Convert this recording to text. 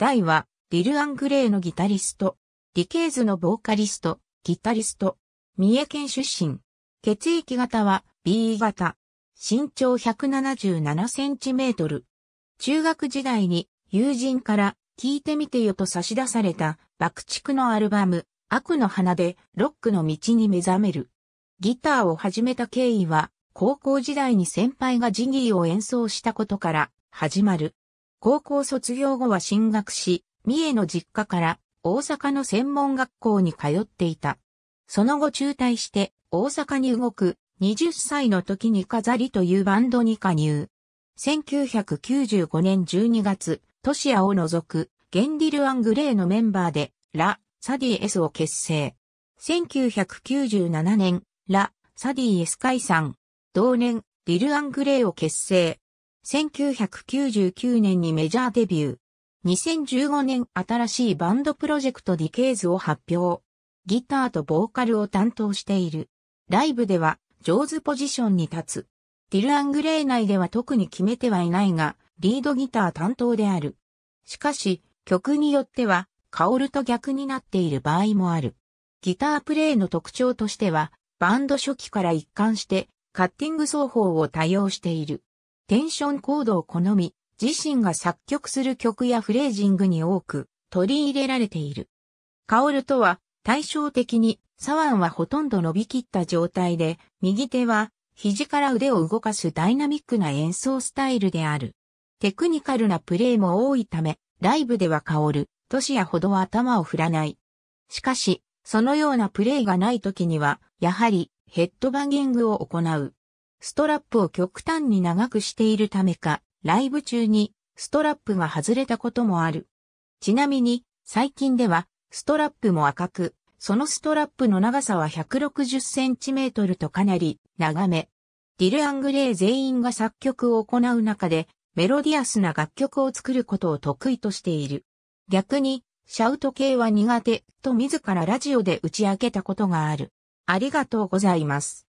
ダイは、ディル・アングレイのギタリスト、ディケイズのボーカリスト、ギタリスト、三重県出身。血液型は B 型。身長177センチメートル。中学時代に友人から聴いてみてよと差し出された爆竹のアルバム、悪の花でロックの道に目覚める。ギターを始めた経緯は高校時代に先輩がジギーを演奏したことから始まる。高校卒業後は進学し、三重の実家から大阪の専門学校に通っていた。その後中退して大阪に動く20歳の時に飾りというバンドに加入。1995年12月、トシアを除くゲンディル・アングレーのメンバーでラ・サディエスを結成。1997年、ラ・サディエス解散。同年、ディル・アングレーを結成。1999年にメジャーデビュー。2015年新しいバンドプロジェクトディケイズを発表。ギターとボーカルを担当している。ライブでは、ジョーズポジションに立つ。ディル・アングレー内では特に決めてはいないが、リードギター担当である。しかし、曲によっては、カオルと逆になっている場合もある。ギタープレイの特徴としては、バンド初期から一貫して、カッティング奏法を多用している。テンションコードを好み、自身が作曲する曲やフレージングに多く取り入れられている。カオルとは対照的に左腕はほとんど伸びきった状態で、右手は肘から腕を動かすダイナミックな演奏スタイルである。テクニカルなプレイも多いため、ライブではカオル、トシヤほどは頭を振らない。しかし、そのようなプレイがない時には、やはりヘッドバンギングを行う。ストラップを極端に長くしているためか、ライブ中にストラップが外れたこともある。ちなみに、最近では、ストラップも赤く、そのストラップの長さは1 6 0トルとかなり長め。ディル・アングレー全員が作曲を行う中で、メロディアスな楽曲を作ることを得意としている。逆に、シャウト系は苦手と自らラジオで打ち明けたことがある。ありがとうございます。